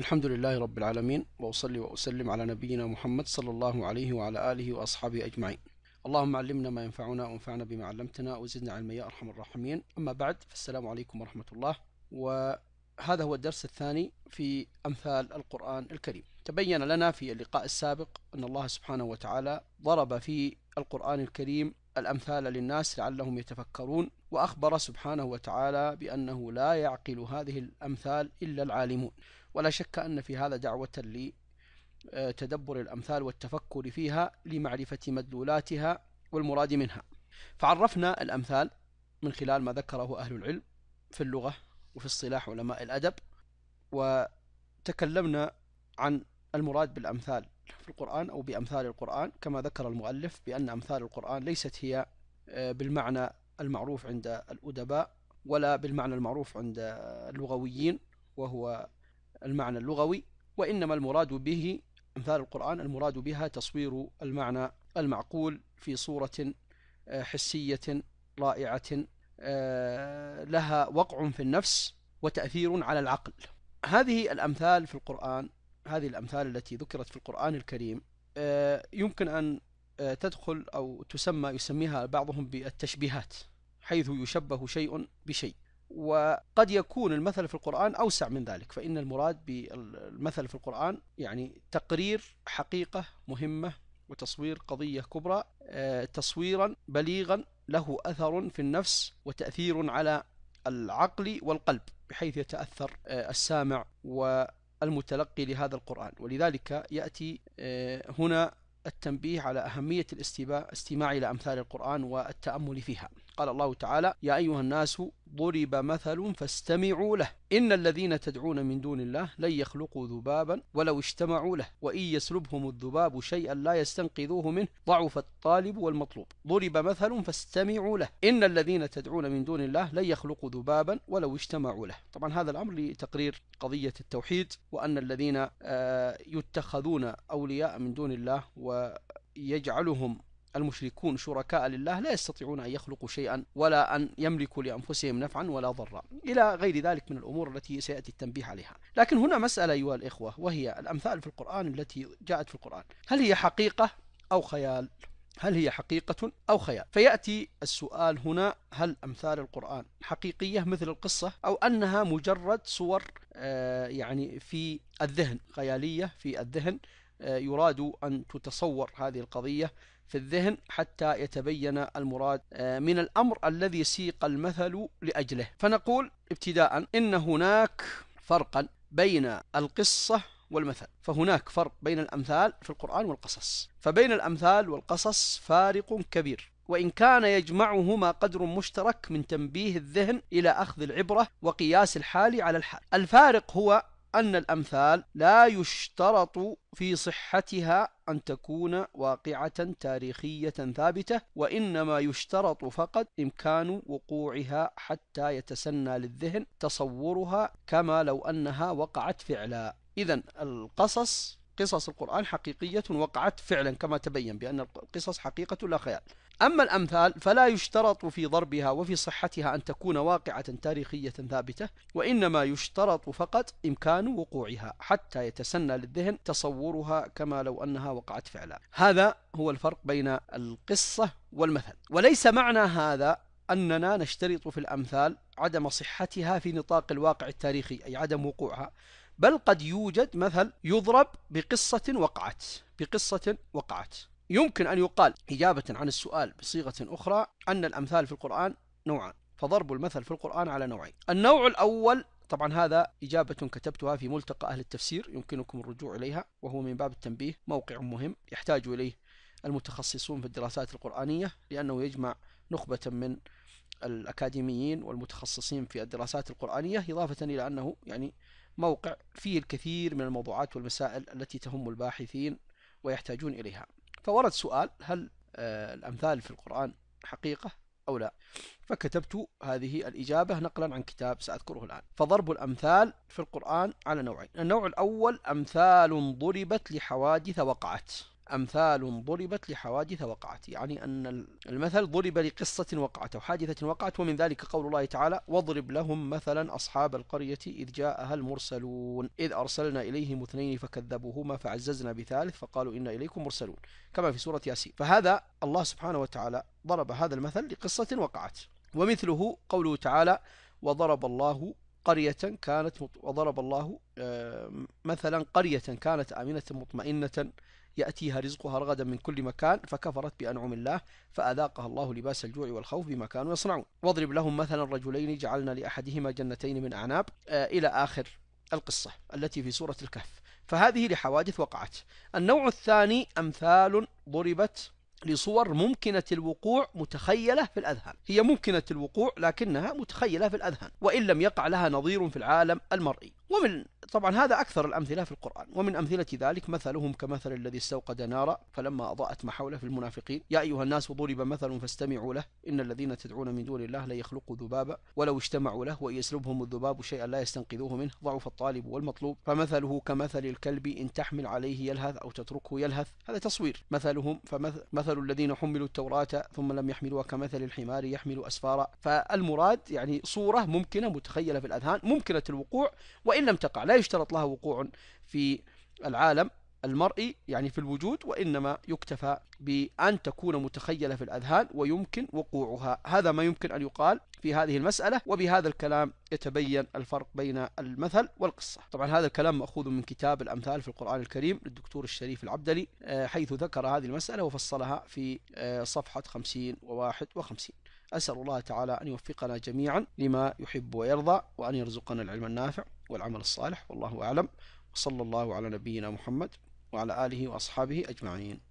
الحمد لله رب العالمين وأصلي وأسلم على نبينا محمد صلى الله عليه وعلى آله وأصحابه أجمعين اللهم علمنا ما ينفعنا وانفعنا بما علمتنا وزدنا علما يا أرحم الراحمين أما بعد فالسلام عليكم ورحمة الله وهذا هو الدرس الثاني في أمثال القرآن الكريم تبين لنا في اللقاء السابق أن الله سبحانه وتعالى ضرب في القرآن الكريم الأمثال للناس لعلهم يتفكرون وأخبر سبحانه وتعالى بأنه لا يعقل هذه الأمثال إلا العالمون ولا شك أن في هذا دعوة لتدبر الأمثال والتفكر فيها لمعرفة مدلولاتها والمراد منها فعرفنا الأمثال من خلال ما ذكره أهل العلم في اللغة وفي الصلاح علماء الأدب وتكلمنا عن المراد بالأمثال في القرآن أو بأمثال القرآن كما ذكر المؤلف بأن أمثال القرآن ليست هي آه، بالمعنى المعروف عند الأدباء ولا بالمعنى المعروف عند اللغويين وهو المعنى اللغوي وإنما المراد به أمثال القرآن المراد بها تصوير المعنى المعقول في صورة آه، حسية رائعة آه، لها وقع في النفس وتأثير على العقل هذه الأمثال في القرآن هذه الأمثال التي ذكرت في القرآن الكريم آه، يمكن أن تدخل أو تسمى يسميها بعضهم بالتشبيهات حيث يشبه شيء بشيء وقد يكون المثل في القرآن أوسع من ذلك فإن المراد بالمثل في القرآن يعني تقرير حقيقة مهمة وتصوير قضية كبرى آه، تصويرا بليغا له أثر في النفس وتأثير على العقل والقلب بحيث يتأثر آه، السامع والمتلقي لهذا القرآن ولذلك يأتي آه، هنا التنبيه على أهمية الاستماع إلى أمثال القرآن والتأمل فيها قال الله تعالى يا أيها الناس ضرب مثل فاستمعوا له إن الذين تدعون من دون الله لن يخلقوا ذبابا ولو اجتمعوا له وإن يسلبهم الذباب شيئا لا يستنقذوه منه ضعف الطالب والمطلوب ضرب مثل فاستمعوا له إن الذين تدعون من دون الله لن يخلقوا ذبابا ولو اجتمعوا له طبعا هذا الأمر لتقرير قضية التوحيد وأن الذين آه، يتخذون أولياء من دون الله ويجعلهم المشركون شركاء لله لا يستطيعون أن يخلقوا شيئا ولا أن يملكوا لأنفسهم نفعا ولا ضرا إلى غير ذلك من الأمور التي سيأتي التنبيه عليها لكن هنا مسألة أيها الإخوة وهي الأمثال في القرآن التي جاءت في القرآن هل هي حقيقة أو خيال هل هي حقيقة أو خيال فيأتي السؤال هنا هل أمثال القرآن حقيقية مثل القصة أو أنها مجرد صور آه، يعني في الذهن خيالية في الذهن آه، يراد أن تتصور هذه القضية في الذهن حتى يتبين المراد آه، من الأمر الذي سيق المثل لأجله فنقول ابتداء إن هناك فرقا بين القصة والمثل فهناك فرق بين الأمثال في القرآن والقصص فبين الأمثال والقصص فارق كبير وإن كان يجمعهما قدر مشترك من تنبيه الذهن إلى أخذ العبرة وقياس الحال على الحال الفارق هو أن الأمثال لا يشترط في صحتها أن تكون واقعة تاريخية ثابتة وإنما يشترط فقط إمكان وقوعها حتى يتسنى للذهن تصورها كما لو أنها وقعت فعلا إذا القصص قصص القرآن حقيقية وقعت فعلا كما تبين بأن القصص حقيقة لا خيال أما الأمثال فلا يشترط في ضربها وفي صحتها أن تكون واقعة تاريخية ثابتة وإنما يشترط فقط إمكان وقوعها حتى يتسنى للذهن تصورها كما لو أنها وقعت فعلا هذا هو الفرق بين القصة والمثل وليس معنى هذا أننا نشترط في الأمثال عدم صحتها في نطاق الواقع التاريخي أي عدم وقوعها بل قد يوجد مثل يضرب بقصة وقعت بقصة وقعت يمكن أن يقال إجابة عن السؤال بصيغة أخرى أن الأمثال في القرآن نوعان فضرب المثل في القرآن على نوعين النوع الأول طبعا هذا إجابة كتبتها في ملتقى أهل التفسير يمكنكم الرجوع إليها وهو من باب التنبيه موقع مهم يحتاج إليه المتخصصون في الدراسات القرآنية لأنه يجمع نخبة من الأكاديميين والمتخصصين في الدراسات القرآنية إضافة إلى أنه يعني موقع فيه الكثير من الموضوعات والمسائل التي تهم الباحثين ويحتاجون إليها فورد سؤال هل آه، الأمثال في القرآن حقيقة أو لا فكتبت هذه الإجابة نقلا عن كتاب سأذكره الآن فضرب الأمثال في القرآن على نوعين النوع الأول أمثال ضربت لحوادث وقعت أمثال ضربت لحوادث وقعت يعني أن المثل ضرب لقصة وقعت أو حادثة وقعت ومن ذلك قول الله تعالى واضرب لهم مثلا أصحاب القرية إذ جاءها المرسلون إذ أرسلنا إليهم اثنين فكذبوهما فعززنا بثالث فقالوا إنا إليكم مرسلون كما في سورة ياسين فهذا الله سبحانه وتعالى ضرب هذا المثل لقصة وقعت ومثله قوله تعالى وضرب الله قرية كانت وضرب الله مثلا قرية كانت آمنة مطمئنة يأتيها رزقها رغدا من كل مكان فكفرت بأنعم الله فأذاقها الله لباس الجوع والخوف بما كانوا يصنعون واضرب لهم مثلا رجلين جعلنا لأحدهما جنتين من أعناب آه، إلى آخر القصة التي في سورة الكهف فهذه لحوادث وقعت النوع الثاني أمثال ضربت لصور ممكنة الوقوع متخيلة في الأذهان هي ممكنة الوقوع لكنها متخيلة في الأذهان وإن لم يقع لها نظير في العالم المرئي ومن طبعا هذا أكثر الأمثلة في القرآن ومن أمثلة ذلك مثلهم كمثل الذي استوقد نارا فلما أضاءت ما حوله في المنافقين يا أيها الناس ضرب مثل فاستمعوا له إن الذين تدعون من دون الله لا يخلقوا ذبابا ولو اجتمعوا له وإن يسلبهم الذباب شيئا لا يستنقذوه منه ضعف الطالب والمطلوب فمثله كمثل الكلب إن تحمل عليه يلهث أو تتركه يلهث هذا تصوير مثلهم فمثل الذين حملوا التوراة ثم لم يحملوها كمثل الحمار يحمل أسفارا فالمراد يعني صورة ممكنة متخيلة في الأذهان ممكنة الوقوع وإن لم تقع لا يشترط لها وقوع في العالم المرئي يعني في الوجود وإنما يكتفى بأن تكون متخيلة في الأذهان ويمكن وقوعها هذا ما يمكن أن يقال في هذه المسألة وبهذا الكلام يتبين الفرق بين المثل والقصة طبعا هذا الكلام مأخوذ من كتاب الأمثال في القرآن الكريم للدكتور الشريف العبدلي آه، حيث ذكر هذه المسألة وفصلها في آه، صفحة 50 و51 أسأل الله تعالى أن يوفقنا جميعا لما يحب ويرضى وأن يرزقنا العلم النافع والعمل الصالح والله أعلم وصلى الله على نبينا محمد وعلى آله وأصحابه أجمعين